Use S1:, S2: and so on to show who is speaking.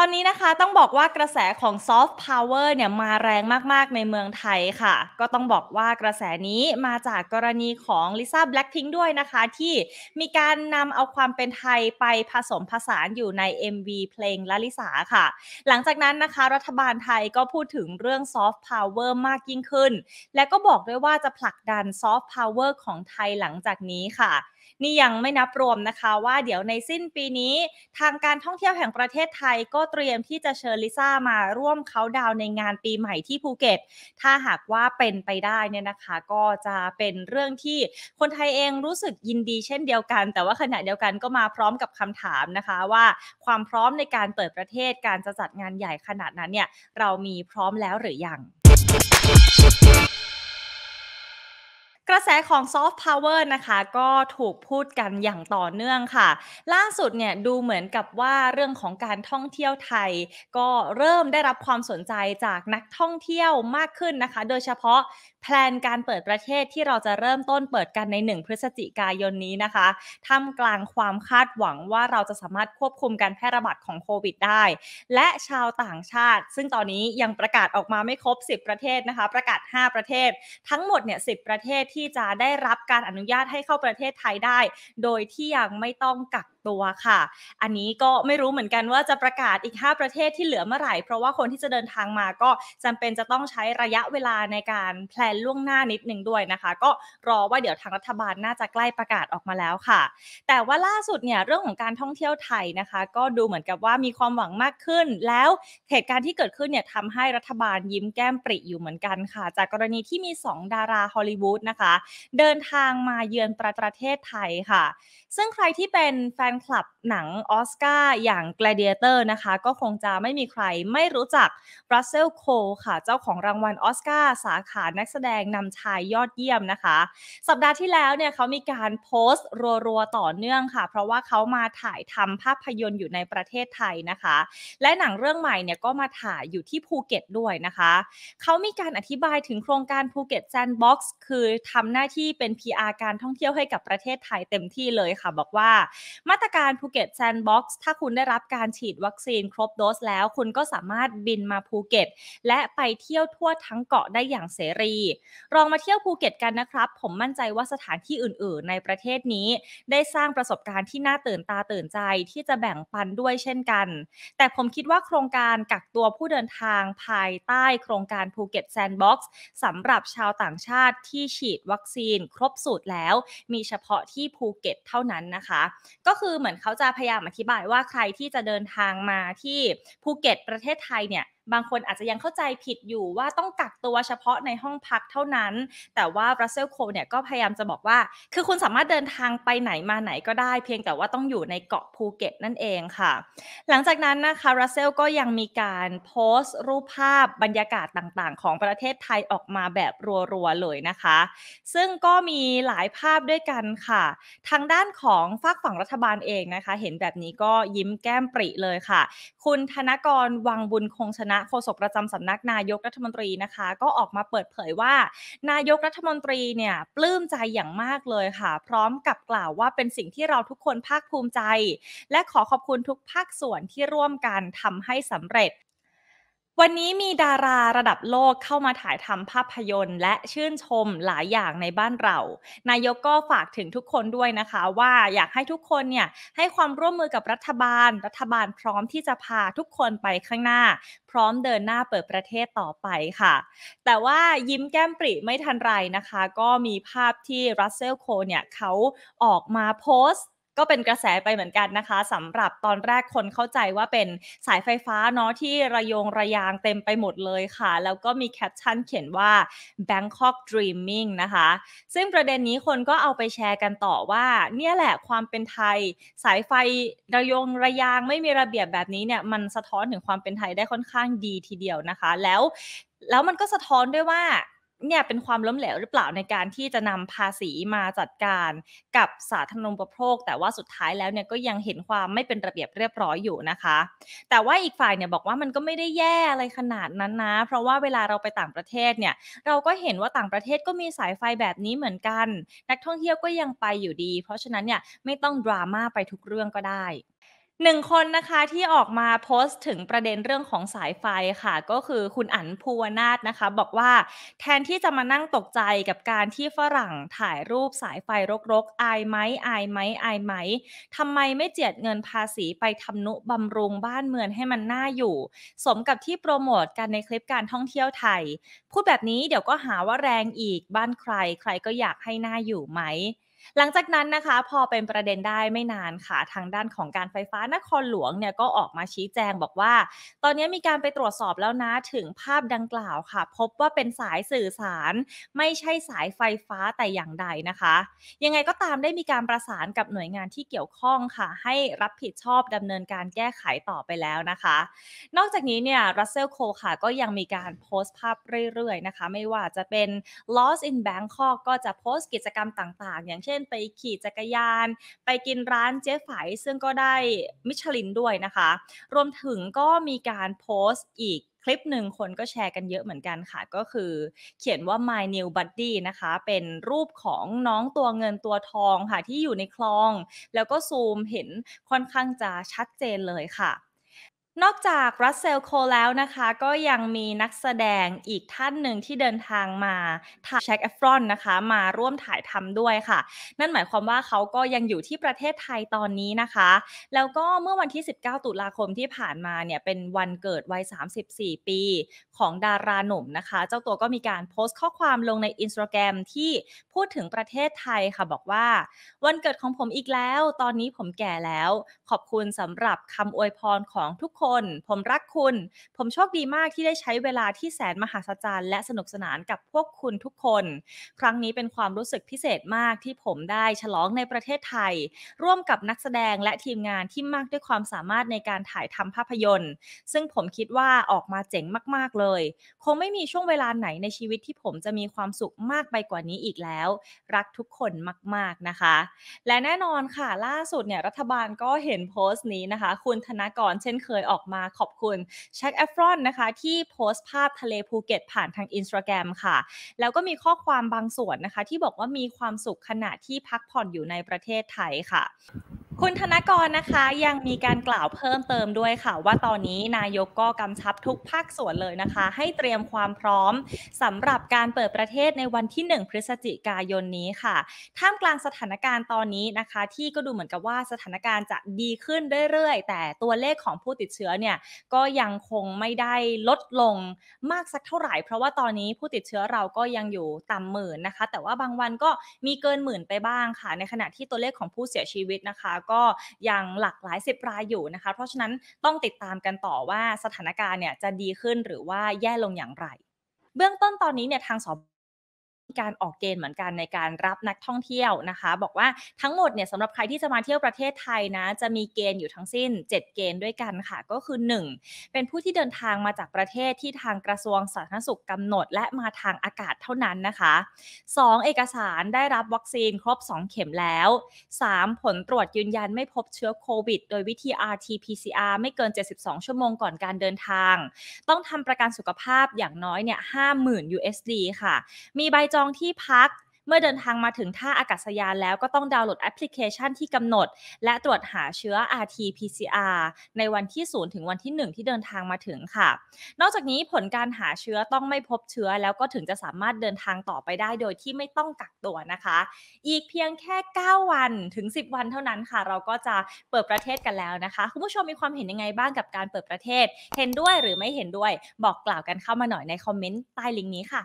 S1: ตอนนี้นะคะต้องบอกว่ากระแสของซอฟต์พาวเวอร์เนี่ยมาแรงมากๆในเมืองไทยค่ะ ก็ต้องบอกว่ากระแสนี้มาจากกรณีของลิซ่าแบล็คพิงด้วยนะคะ ที่มีการนำเอาความเป็นไทยไปผสมผสานอยู่ใน MV เพลงลลิสาค่ะ หลังจากนั้นนะคะรัฐบาลไทยก็พูดถึงเรื่องซอฟต์พาวเวอร์มากยิ่งขึ้น และก็บอกด้วยว่าจะผลักดันซอฟต์พาวเวอร์ของไทยหลังจากนี้ค่ะนี่ยังไม่นับรวมนะคะว่าเดี๋ยวในสิ้นปีนี้ทางการท่องเที่ยวแห่งประเทศไทยก็เตรียมที่จะเชิญลิซ่ามาร่วมเขาดาวในงานปีใหม่ที่ภูเก็ต ถ้าหากว่าเป็นไปได้เนี่ยนะคะ ก็จะเป็นเรื่องที่คนไทยเองรู้สึกยินดีเช่นเดียวกัน แต่ว่าขณะเดียวกันก็มาพร้อมกับคำถามนะคะว่าความพร้อมในการเปิดประเทศการจะจัดงานใหญ่ขนาดนั้นเนี่ยเรามีพร้อมแล้วหรือยังระแสของซอฟต์พาวเวอร์นะคะ ก็ถูกพูดกันอย่างต่อเนื่องค่ะ ล่าสุดเนี่ยดูเหมือนกับว่าเรื่องของการท่องเที่ยวไทย ก็เริ่มได้รับความสนใจจากนักท่องเที่ยวมากขึ้นนะคะ โดยเฉพาะแพลนการเปิดประเทศที่เราจะเริ่มต้นเปิดกันใน 1 พฤศจิกายนนี้นะคะ ท่ามกลางความคาดหวังว่าเราจะสามารถควบคุมการแพร่ระบาดของโควิดได้ และชาวต่างชาติ ซึ่งตอนนี้ยังประกาศออกมาไม่ครบ 10 ประเทศนะคะประกาศ 5 ประเทศ ทั้งหมดเนี่ยสิประเทศที่จะได้รับการอนุญาตให้เข้าประเทศไทยได้ โดยที่ยังไม่ต้องกักตัวค่ะ อันนี้ก็ไม่รู้เหมือนกันว่าจะประกาศอีก 5 ประเทศที่เหลือเมื่อไหร่ เพราะว่าคนที่จะเดินทางมาก็จำเป็นจะต้องใช้ระยะเวลาในการแพลนนล่วงหน้านิดหนึ่งด้วยนะคะ ก็รอว่าเดี๋ยวทางรัฐบาลน่าจะใกล้ประกาศออกมาแล้วค่ะ แต่ว่าล่าสุดเนี่ยเรื่องของการท่องเที่ยวไทยนะคะ ก็ดูเหมือนกับว่ามีความหวังมากขึ้น แล้วเหตุการณ์ที่เกิดขึ้นเนี่ยทำให้รัฐบาลยิ้มแก้มปริอยู่เหมือนกันค่ะ จากกรณีที่มี 2 ดาราฮอลลีวูดนะคะเดินทางมาเยือนประประเทศไทยค่ะ ซึ่งใครที่เป็นแฟนคลับหนังออสการ์อย่าง Gladiator นะคะก็คงจะไม่มีใครไม่รู้จักรัสเซลโคค่ะเจ้าของรางวัลออสการ์สาขานักแสแสดงนำชายยอดเยี่ยมนะคะ สัปดาห์ที่แล้วเนี่ยเขามีการโพสต์รัวๆต่อเนื่องค่ะ เพราะว่าเขามาถ่ายทำภาพยนตร์อยู่ในประเทศไทยนะคะ และหนังเรื่องใหม่เนี่ยก็มาถ่ายอยู่ที่ภูเก็ตด้วยนะคะ เขามีการอธิบายถึงโครงการภูเก็ตแซนด์บ็อกซ์ คือทำหน้าที่เป็น PR การท่องเที่ยวให้กับประเทศไทยเต็มที่เลยค่ะ บอกว่า มาตรการภูเก็ตแซนด์บ็อกซ์ ถ้าคุณได้รับการฉีดวัคซีนครบโดสแล้ว คุณก็สามารถบินมาภูเก็ต และไปเที่ยวทั่วทั้งเกาะได้อย่างเสรีลองมาเที่ยวภูเก็ตกันนะครับ ผมมั่นใจว่าสถานที่อื่นๆ ในประเทศนี้ ได้สร้างประสบการณ์ที่น่าตื่นตาตื่นใจที่จะแบ่งปันด้วยเช่นกัน แต่ผมคิดว่าโครงการกักตัวผู้เดินทางภายใต้โครงการภูเก็ตแซนด์บ็อกซ์สำหรับชาวต่างชาติที่ฉีดวัคซีนครบสูตรแล้ว มีเฉพาะที่ภูเก็ต เท่านั้นนะคะ ก็คือเหมือนเขาจะพยายามอธิบายว่าใครที่จะเดินทางมาที่ภูเก็ตประเทศไทยเนี่ยบางคนอาจจะยังเข้าใจผิดอยู่ว่าต้องกักตัวเฉพาะในห้องพักเท่านั้น แต่ว่ารัสเซลโคเนี่ยก็พยายามจะบอกว่า คือคุณสามารถเดินทางไปไหนมาไหนก็ได้ เพียงแต่ว่าต้องอยู่ในเกาะภูเก็ตนั่นเองค่ะ หลังจากนั้นนะคะรัสเซลก็ยังมีการโพสต์ รูปภาพบรรยากาศต่างๆของประเทศไทยออกมาแบบรัวๆเลยนะคะ ซึ่งก็มีหลายภาพด้วยกันค่ะ ทางด้านของฝากฝั่งรัฐบาลเองนะคะ เห็นแบบนี้ก็ยิ้มแก้มปริเลยค่ะ คุณธนกรวังบุญคงชนะะโฆษกประจำสำนักนายกรัฐมนตรีนะคะ ก็ออกมาเปิดเผยว่า นายกรัฐมนตรีเนี่ย ปลื้มใจอย่างมากเลยค่ะ พร้อมกับกล่าวว่าเป็นสิ่งที่เราทุกคนภาคภูมิใจ และขอขอบคุณทุกภาคส่วนที่ร่วมกันทำให้สำเร็จวันนี้มีดาราระดับโลกเข้ามาถ่ายทำภาพยนตร์และชื่นชมหลายอย่างในบ้านเรา นายกก็ฝากถึงทุกคนด้วยนะคะ ว่าอยากให้ทุกคนเนี่ย ให้ความร่วมมือกับรัฐบาลรัฐบาลพร้อมที่จะพาทุกคนไปข้างหน้า พร้อมเดินหน้าเปิดประเทศต่อไปค่ะ แต่ว่ายิ้มแก้มปริไม่ทันไรนะคะ ก็มีภาพที่รัสเซลโคเนี่ย เขาออกมาโพสต์ก็เป็นกระแสไปเหมือนกันนะคะ สำหรับตอนแรกคนเข้าใจว่าเป็นสายไฟฟ้าเนาะที่ระยงระยางเต็มไปหมดเลยค่ะ แล้วก็มีแคปชั่นเขียนว่า Bangkok Dreaming นะคะ ซึ่งประเด็นนี้คนก็เอาไปแชร์กันต่อว่า เนี่ยแหละความเป็นไทย สายไฟระยงระยางไม่มีระเบียบแบบนี้เนี่ย มันสะท้อนถึงความเป็นไทยได้ค่อนข้างดีทีเดียวนะคะแล้ว แล้วมันก็สะท้อนด้วยว่าเนี่ยเป็นความล้มเหลวหรือเปล่าในการที่จะนำภาษีมาจัดการกับสาธารณูปโภค แต่ว่าสุดท้ายแล้วเนี่ยก็ยังเห็นความไม่เป็นระเบียบเรียบร้อยอยู่นะคะ แต่ว่าอีกฝ่ายเนี่ยบอกว่ามันก็ไม่ได้แย่อะไรขนาดนั้นนะ เพราะว่าเวลาเราไปต่างประเทศเนี่ยเราก็เห็นว่าต่างประเทศก็มีสายไฟแบบนี้เหมือนกัน นักท่องเที่ยวก็ยังไปอยู่ดีเพราะฉะนั้นเนี่ยไม่ต้องดราม่าไปทุกเรื่องก็ได้หนึ่งคนนะคะที่ออกมาโพสต์ถึงประเด็นเรื่องของสายไฟค่ะ ก็คือคุณอั๋นภูวนาถนะคะ บอกว่า แทนที่จะมานั่งตกใจกับการที่ฝรั่งถ่ายรูปสายไฟรกๆ อายไหมอายไหม อายไหมทำไมไม่เจียดเงินภาษีไปทำนุบำรุงบ้านเมืองให้มันน่าอยู่ สมกับที่โปรโมทกันในคลิปการท่องเที่ยวไทย พูดแบบนี้เดี๋ยวก็หาว่าแรงอีกบ้านใคร ใครก็อยากให้หน่าอยู่ไหมหลังจากนั้นนะคะพอเป็นประเด็นได้ไม่นานค่ะทางด้านของการไฟฟ้านครหลวงเนี่ยก็ออกมาชี้แจงบอกว่า ตอนนี้มีการไปตรวจสอบแล้วนะถึงภาพดังกล่าวค่ะ พบว่าเป็นสายสื่อสาร ไม่ใช่สายไฟฟ้าแต่อย่างใดนะคะยังไงก็ตามได้มีการประสานกับหน่วยงานที่เกี่ยวข้องค่ะให้รับผิดชอบดำเนินการแก้ไขต่อไปแล้วนะคะ นอกจากนี้เนี่ยรัสเซลโคค่ะก็ยังมีการโพสต์ภาพเรื่อยๆนะคะ ไม่ว่าจะเป็น l o s t in Bangkok ก็จะโพสต์กิจกรรมต่างๆ อย่างเช่นนไปขี่จักรยาน ไปกินร้านเจ๊ฝายซึ่งก็ได้มิชลินด้วยนะคะ รวมถึงก็มีการโพสต์อีกคลิปหนึ่งคนก็แชร์กันเยอะเหมือนกันค่ะ ก็คือเขียนว่า my new buddy นะคะ เป็นรูปของน้องตัวเงินตัวทองค่ะ ที่อยู่ในคลอง แล้วก็ซูมเห็นค่อนข้างจะชัดเจนเลยค่ะนอกจากรัสเซลโคแล้วนะคะ ก็ยังมีนักแสดงอีกท่านหนึ่งที่เดินทางมาถ่ายแช็กแอฟรอนนะคะ มาร่วมถ่ายทำด้วยค่ะ นั่นหมายความว่าเขาก็ยังอยู่ที่ประเทศไทยตอนนี้นะคะ แล้วก็เมื่อวันที่ 19 ตุลาคมที่ผ่านมาเนี่ย เป็นวันเกิดวัย 34 ปี ของดาราหนุ่มนะคะ เจ้าตัวก็มีการโพสต์ข้อความลงในอินสตาแกรมที่พูดถึงประเทศไทยค่ะ บอกว่า วันเกิดของผมอีกแล้ว ตอนนี้ผมแก่แล้วขอบคุณสำหรับคำอวยพรของทุกคนผมรักคุณ ผมโชคดีมากที่ได้ใช้เวลาที่แสนมหาศาลและสนุกสนานกับพวกคุณทุกคน ครั้งนี้เป็นความรู้สึกพิเศษมากที่ผมได้ฉลองในประเทศไทย ร่วมกับนักแสดงและทีมงานที่มากด้วยความสามารถในการถ่ายทำภาพยนตร์ ซึ่งผมคิดว่าออกมาเจ๋งมากๆเลย คงไม่มีช่วงเวลาไหนในชีวิตที่ผมจะมีความสุขมากไปกว่านี้อีกแล้ว รักทุกคนมากๆนะคะ และแน่นอนค่ะ ล่าสุดเนี่ยรัฐบาลก็เห็นโพสต์นี้นะคะ คุณธนกรเช่นเคยออกออกมาขอบคุณแช็กแอฟรอนนะคะ ที่โพสต์ภาพทะเลภูเก็ต ผ่านทางอินสตาแกรมค่ะ แล้วก็มีข้อความบางส่วนนะคะ ที่บอกว่ามีความสุขขณะที่พักผ่อนอยู่ในประเทศไทยค่ะคุณธนกรนะคะยังมีการกล่าวเพิ่มเติมด้วยค่ะ ว่าตอนนี้นายกก็กำชับทุกภาคส่วนเลยนะคะ ให้เตรียมความพร้อมสำหรับการเปิดประเทศในวันที่ 1 พฤศจิกายนนี้ค่ะ ท่ามกลางสถานการณ์ตอนนี้นะคะ ที่ก็ดูเหมือนกับว่าสถานการณ์จะดีขึ้นเรื่อยๆแต่ตัวเลขของผู้ติดเชื้อเนี่ยก็ยังคงไม่ได้ลดลงมากสักเท่าไหร่ เพราะว่าตอนนี้ผู้ติดเชื้อเราก็ยังอยู่ต่ำหมื่นนะคะ แต่ว่าบางวันก็มีเกินหมื่นไปบ้างค่ะ ในขณะที่ตัวเลขของผู้เสียชีวิตนะคะก็ยังหลากหลายสิบรายอยู่นะคะ เพราะฉะนั้นต้องติดตามกันต่อว่าสถานการณ์เนี่ยจะดีขึ้นหรือว่าแย่ลงอย่างไร เบื้องต้นตอนนี้เนี่ยทางสบการออกเกณฑ์เหมือนกันในการรับนักท่องเที่ยวนะคะ บอกว่าทั้งหมดเนี่ยสำหรับใครที่จะมาเที่ยวประเทศไทยนะ จะมีเกณฑ์อยู่ทั้งสิ้น 7 เกณฑ์ด้วยกันค่ะก็คือ 1 เป็นผู้ที่เดินทางมาจากประเทศที่ทางกระทรวงสาธารณสุขกำหนดและมาทางอากาศเท่านั้นนะคะ 2. เอกสารได้รับวัคซีนครบ 2 เข็มแล้ว 3. ผลตรวจยืนยันไม่พบเชื้อโควิดโดยวิธี rt-pcr ไม่เกิน 72 ชั่วโมงก่อนการเดินทาง ต้องทำประกันสุขภาพอย่างน้อยเนี่ยห้าหมื่น USD ค่ะ มีใบจองที่พักเมื่อเดินทางมาถึงท่าอากาศยานแล้วก็ต้องดาวน์โหลดแอปพลิเคชันที่กำหนด และตรวจหาเชื้อ RT-PCR ในวันที่ 0 ถึงวันที่ 1 ที่เดินทางมาถึงค่ะ นอกจากนี้ผลการหาเชื้อต้องไม่พบเชื้อแล้วก็ถึงจะสามารถเดินทางต่อไปได้โดยที่ไม่ต้องกักตัวนะคะ อีกเพียงแค่ 9 วันถึง 10 วันเท่านั้นค่ะเราก็จะเปิดประเทศกันแล้วนะคะคุณผู้ชมมีความเห็นยังไงบ้างกับการเปิดประเทศเห็นด้วยหรือไม่เห็นด้วยบอกกล่าวกันเข้ามาหน่อยในคอมเมนต์ใต้ลิงก์นี้ค่ะ